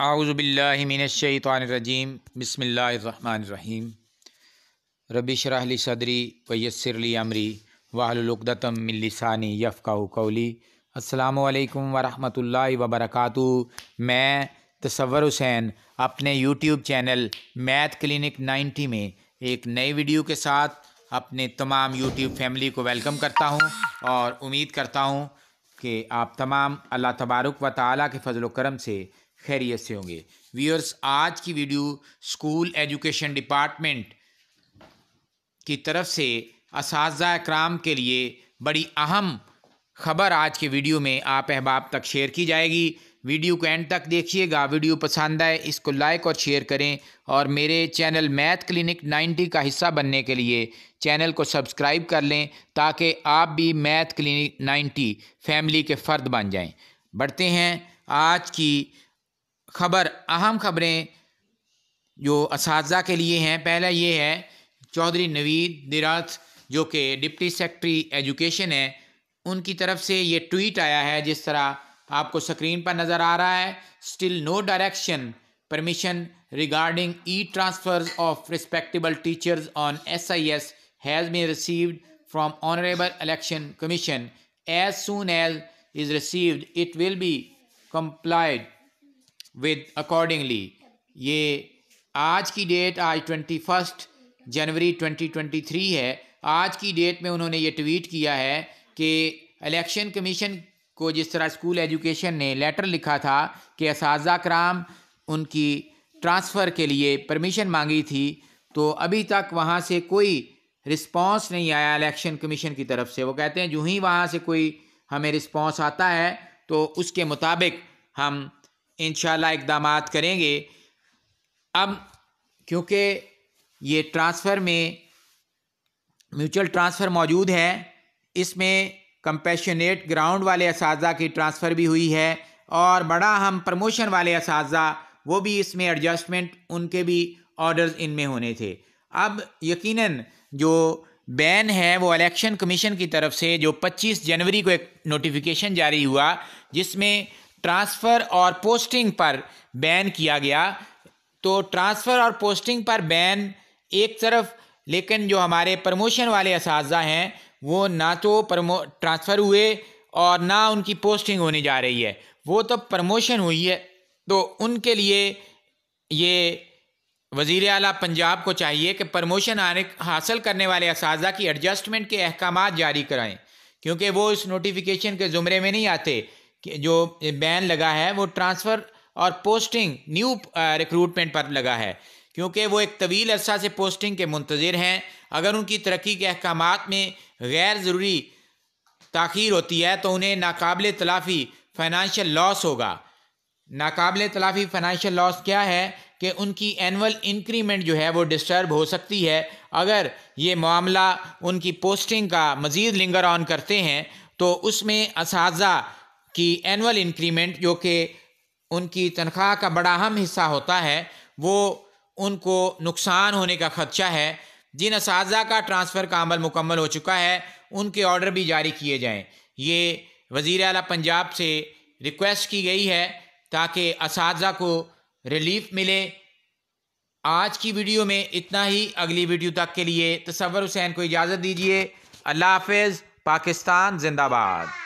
आउज़बिल्लिमिनशैतरजीम बसमीम रबिशरहली सदरी वयसरली अमरी वाहलुलदतम मिलसानी यफ़ाऊ कौली असलकम वरहमल वबरक मैं तसवर हुसैन अपने यूट्यूब चैनल मैथ क्लिनिक 90 में एक नए वीडियो के साथ अपने तमाम यूट्यूब फैमिली को वेलकम करता हूँ और उम्मीद करता हूँ कि आप तमाम अल्लाह तबारक व ताली के फजल करम से खैरियत से होंगे व्यूअर्स आज की वीडियो स्कूल एजुकेशन डिपार्टमेंट की तरफ से इस कराम के लिए बड़ी अहम खबर आज के वीडियो में आप अहबाब तक शेयर की जाएगी वीडियो को एंड तक देखिएगा वीडियो पसंद आए इसको लाइक और शेयर करें और मेरे चैनल मैथ क्लिनिक 90 का हिस्सा बनने के लिए चैनल को सब्सक्राइब कर लें ताकि आप भी मैथ क्लिनिक 90 फैमिली के फ़र्द बन जाएं बढ़ते हैं आज की खबर अहम खबरें जो इस के लिए हैं पहला ये है चौधरी नवीद दिराथ जो कि डिप्टी सेक्रटरी एजुकेशन है उनकी तरफ से ये ट्वीट आया है जिस तरह आपको स्क्रीन पर नजर आ रहा है still no direction permission regarding e transfer of respectable teachers on S I S has been received from honourable election commission as soon as is received it will be complied with accordingly ये आज की date आज twenty first January twenty twenty three है आज की date में उन्होंने ये ट्वीट किया है कि इलेक्शन कमीशन को जिस तरह स्कूल एजुकेशन ने लेटर लिखा था कि इस कराम उनकी ट्रांसफ़र के लिए परमिशन मांगी थी तो अभी तक वहाँ से कोई रिस्पांस नहीं आया इलेक्शन कमीशन की तरफ से वो कहते हैं जो ही वहाँ से कोई हमें रिस्पांस आता है तो उसके मुताबिक हम इन शाम करेंगे अब क्योंकि ये ट्रांसफ़र में म्यूचुअल ट्रांसफ़र मौजूद है इसमें कंपेशनेट ग्राउंड वाले इस की ट्रांसफ़र भी हुई है और बड़ा हम प्रमोशन वाले इस वो भी इसमें एडजस्टमेंट उनके भी ऑर्डर्स इनमें होने थे अब यकीनन जो बैन है वो इलेक्शन कमीशन की तरफ से जो 25 जनवरी को एक नोटिफिकेशन जारी हुआ जिसमें ट्रांसफ़र और पोस्टिंग पर बैन किया गया तो ट्रांसफ़र और पोस्टिंग पर बैन एक तरफ लेकिन जो हमारे प्रमोशन वाले इस हैं वो ना तो प्रमो ट्रांसफ़र हुए और ना उनकी पोस्टिंग होने जा रही है वो तो प्रमोशन हुई है तो उनके लिए ये वज़ी अला पंजाब को चाहिए कि प्रमोशन आने हासिल करने वाले इस की एडजस्टमेंट के अहकाम जारी कराएँ क्योंकि वो इस नोटिफिकेशन के ज़ुमरे में नहीं आते कि जो बैन लगा है वो ट्रांसफ़र और पोस्टिंग न्यू रिक्रूटमेंट पर लगा है क्योंकि वो एक तवील अरसा से पोस्टिंग के मंतज़र हैं अगर उनकी तरक्की के अहकाम में गैर ज़रूरी तखीर होती है तो उन्हें नाकबल तलाफ़ी फाइनेंशियल लॉस होगा नाकबिल तलाफ़ी फाइनेंशियल लॉस क्या है कि उनकी एनअल इंक्रीमेंट जो है वो डिस्टर्ब हो सकती है अगर ये मामला उनकी पोस्टिंग का मज़ीद लिंगर ऑन करते हैं तो उसमें इस की एनअल इंक्रीमेंट जो कि उनकी तनख्वाह का बड़ा अहम हिस्सा होता है वो उनको नुकसान होने का ख़दशा है जिन इस का ट्रांसफ़र का अमल मुकम्मल हो चुका है उनके ऑर्डर भी जारी किए जाएँ ये वज़ी अला पंजाब से रिक्वेस्ट की गई है ताकि इस को रिलीफ मिले आज की वीडियो में इतना ही अगली वीडियो तक के लिए तसवर हुसैन को इजाज़त दीजिए अल्लाह हाफ़ पाकिस्तान जिंदाबाद